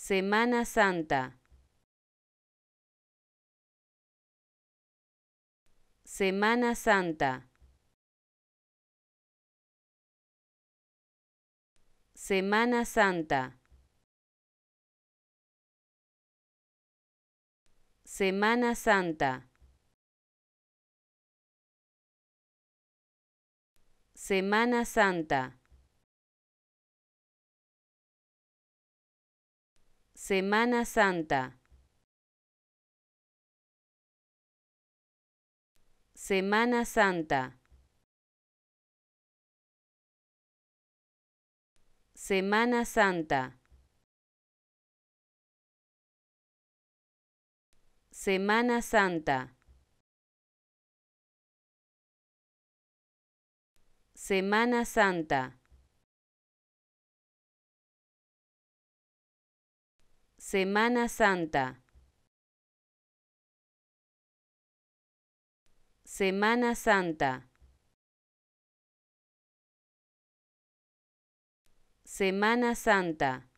Semana Santa. Semana Santa. Semana Santa. Semana Santa. Semana Santa. Semana Santa. Semana Santa. Semana Santa. Semana Santa. Semana Santa. Semana Santa. Semana Santa. Semana Santa.